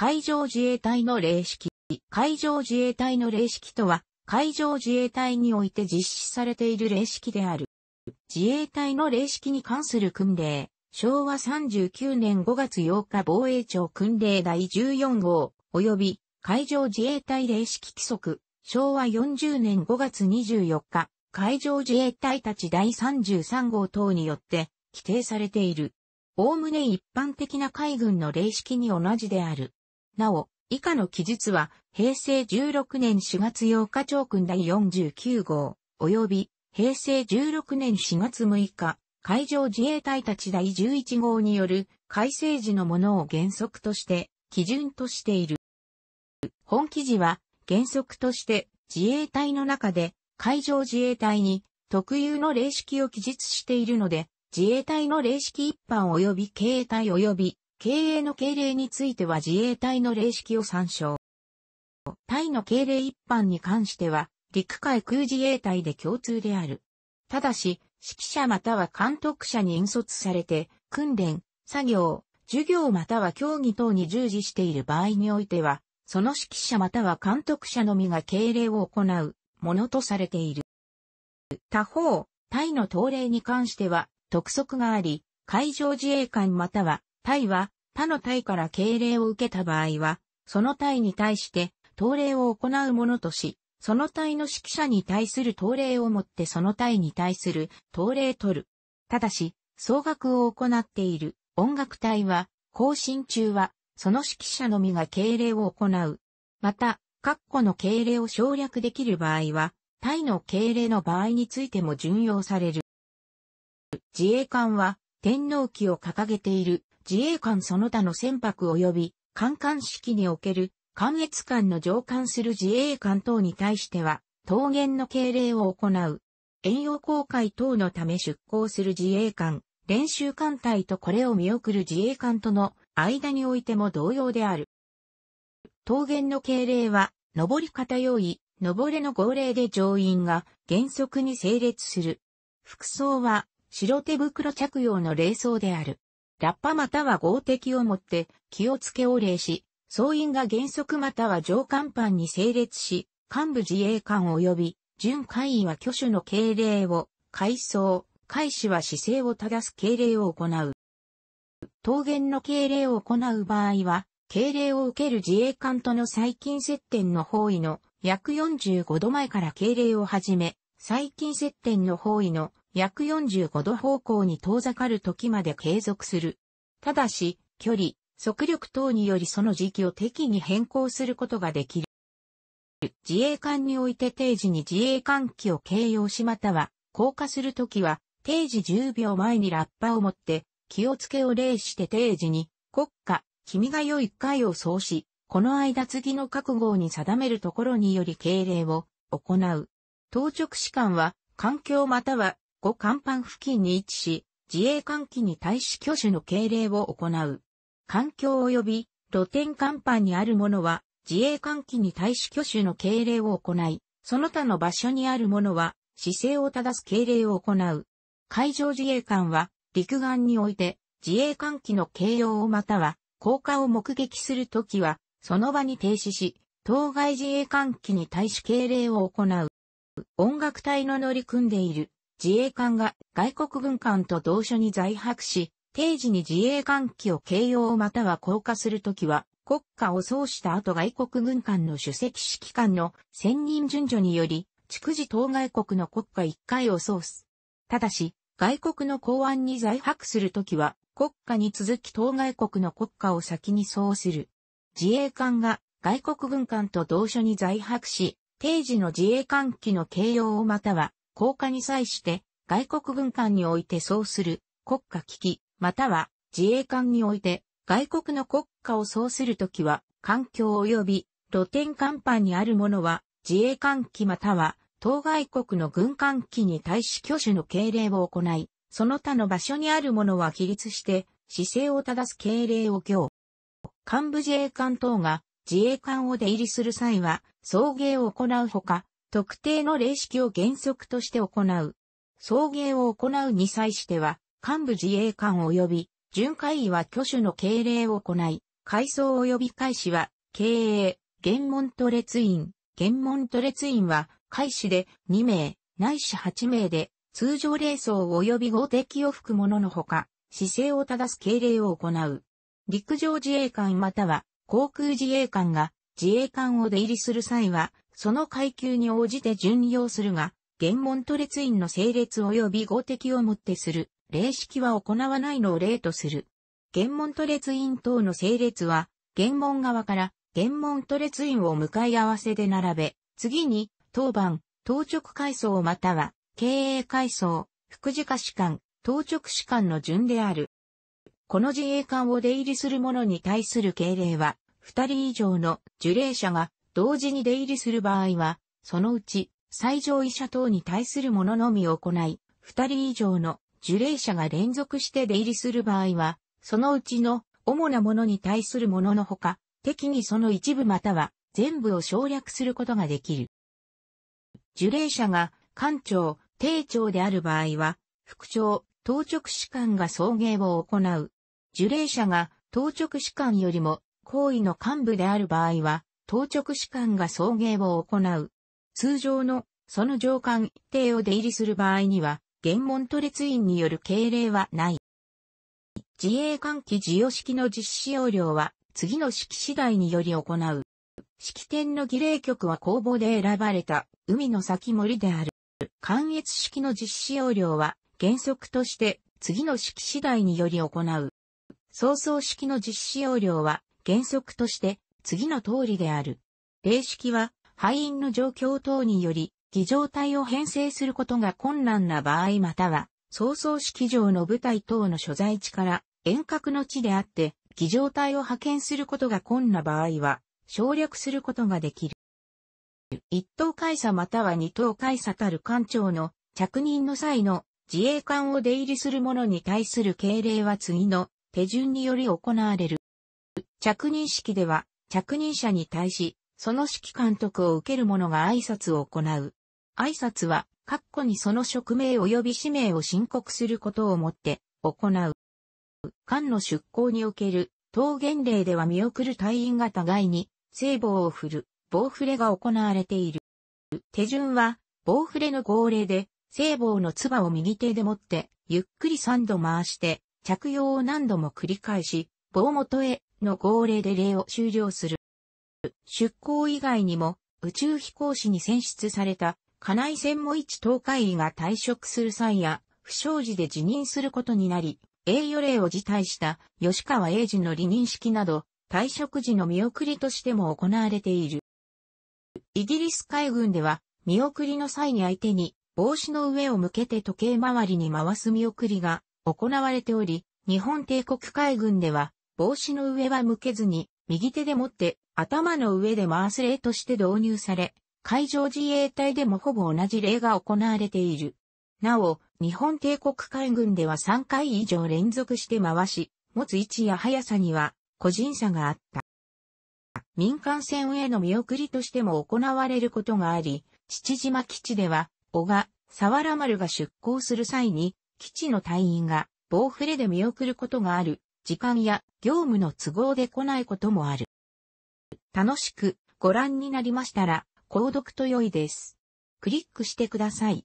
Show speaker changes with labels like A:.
A: 海上自衛隊の霊式。海上自衛隊の霊式とは、海上自衛隊において実施されている霊式である。自衛隊の霊式に関する訓令、昭和39年5月8日防衛庁訓令第14号、及び海上自衛隊霊式規則、昭和40年5月24日、海上自衛隊たち第33号等によって規定されている。おおむね一般的な海軍の霊式に同じである。なお、以下の記述は、平成16年4月8日長君第49号、及び、平成16年4月6日、海上自衛隊たち第11号による改正時のものを原則として、基準としている。本記事は、原則として、自衛隊の中で、海上自衛隊に、特有の例式を記述しているので、自衛隊の例式一般及び警衛隊及び経営の経礼については自衛隊の礼式を参照。タイの経礼一般に関しては、陸海空自衛隊で共通である。ただし、指揮者または監督者に引率されて、訓練、作業、授業または競技等に従事している場合においては、その指揮者または監督者のみが敬礼を行うものとされている。他方、タイの統令に関しては、特則があり、海上自衛官または体は他の体から敬礼を受けた場合は、その体に対して盗礼を行うものとし、その体の指揮者に対する盗礼をもってその体に対する盗礼取る。ただし、総額を行っている音楽隊は、行進中は、その指揮者のみが敬礼を行う。また、括弧の敬礼を省略できる場合は、隊の敬礼の場合についても順用される。自衛官は、天皇旗を掲げている自衛官その他の船舶及び、艦艦式における、艦越艦の上艦する自衛官等に対しては、桃源の敬礼を行う。遠洋航海等のため出航する自衛官、練習艦隊とこれを見送る自衛官との間においても同様である。桃源の敬礼は、上り方用意、上れの号令で乗員が原則に整列する。服装は白手袋着用の礼装である。ラッパまたは合敵をもって、気をつけを礼し、総員が原則または上官班に整列し、幹部自衛官及び、準会員は挙手の敬礼を、改装、開始は姿勢を正す敬礼を行う。当言の敬礼を行う場合は、敬礼を受ける自衛官との最近接点の方位の約45度前から敬礼を始め、最近接点の方位の約45度方向に遠ざかる時まで継続する。ただし、距離、速力等によりその時期を適に変更することができる。自衛艦において定時に自衛艦機を形容しまたは、降下するときは、定時10秒前にラッパを持って、気をつけを礼して定時に、国家、君が良い回を奏し、この間次の覚悟に定めるところにより敬礼を行う。当直士官は、環境または五甲板付近に位置し、自衛艦機に対し挙手の敬礼を行う。環境及び露天甲板にあるものは、自衛艦機に対し挙手の敬礼を行い、その他の場所にあるものは、姿勢を正す敬礼を行う。海上自衛官は、陸岸において、自衛艦機の形容をまたは、降下を目撃するときは、その場に停止し、当該自衛艦機に対し敬礼を行う。音楽隊の乗り組んでいる自衛官が外国軍艦と同所に在泊し、定時に自衛艦機を形容または降下するときは、国家を創した後外国軍艦の主席指揮官の専任順序により、逐次当外国の国家一回を創す。ただし、外国の公安に在泊するときは、国家に続き当外国の国家を先に奏する。自衛艦が外国軍艦と同所に在泊し、定時の自衛艦機の形容をまたは効果に際して外国軍艦においてそうする国家危機、または自衛艦において外国の国家をそうするときは環境及び露天艦板にあるものは自衛艦機または当該国の軍艦機に対し挙手の敬礼を行い、その他の場所にあるものは起立して姿勢を正す敬礼を行。幹部自衛艦等が自衛艦を出入りする際は、送迎を行うほか、特定の霊式を原則として行う。送迎を行うに際しては、幹部自衛官及び、巡回医は挙手の敬礼を行い、改装及び開始は、経営、原門と列員、原門と列員は、開始で2名、ないし8名で、通常礼装及び合敵を吹く者のほか、姿勢を正す敬礼を行う。陸上自衛官または、航空自衛官が、自衛官を出入りする際は、その階級に応じて順用するが、玄門と列院の整列及び合敵をもってする、礼式は行わないのを例とする。玄門と列院等の整列は、玄門側から、玄門と列院を向かい合わせで並べ、次に、当番、当直階層または、経営階層、副次下士官、当直士官の順である。この自衛官を出入りする者に対する敬礼は、二人以上の受礼者が同時に出入りする場合は、そのうち、最上位者等に対するもののみ行い、二人以上の受霊者が連続して出入りする場合は、そのうちの主なものに対するもののほか、敵にその一部または全部を省略することができる。受霊者が官庁、定庁である場合は、副長、当直士官が送迎を行う。受霊者が当直士官よりも行為の幹部である場合は、当直士官が送迎を行う。通常の、その上官一定を出入りする場合には、原門都列員による敬礼はない。自衛官機授与式の実施要領は、次の式次第により行う。式典の儀礼局は公募で選ばれた、海の先森である。関越式の実施要領は、原則として、次の式次第により行う。早々式の実施要領は、原則として、次の通りである。例式は、敗因の状況等により、儀状態を編成することが困難な場合または、曹操式場の部隊等の所在地から遠隔の地であって、儀状態を派遣することが困難な場合は、省略することができる。一等会社または二等会社たる艦長の着任の際の自衛官を出入りする者に対する敬礼は次の手順により行われる。着任式では着任者に対し、その指揮監督を受ける者が挨拶を行う。挨拶は、括弧にその職名及び氏名を申告することをもって、行う。官の出向における、当原令では見送る隊員が互いに、聖棒を振る、棒触れが行われている。手順は、棒触れの号令で、聖棒の唾を右手で持って、ゆっくり三度回して、着用を何度も繰り返し、棒元への号令で礼を終了する。出航以外にも、宇宙飛行士に選出された、家内専務一東海医が退職する際や、不祥事で辞任することになり、栄誉礼を辞退した吉川英治の離任式など、退職時の見送りとしても行われている。イギリス海軍では、見送りの際に相手に帽子の上を向けて時計回りに回す見送りが行われており、日本帝国海軍では帽子の上は向けずに、右手で持って、頭の上で回す例として導入され、海上自衛隊でもほぼ同じ例が行われている。なお、日本帝国海軍では3回以上連続して回し、持つ位置や速さには個人差があった。民間船への見送りとしても行われることがあり、父島基地では、小賀、沢原丸が出港する際に、基地の隊員が棒触れで見送ることがある、時間や業務の都合で来ないこともある。楽しくご覧になりましたら、購読と良いです。クリックしてください。